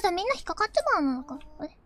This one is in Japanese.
さんみんな引っかかっちまうのかあれ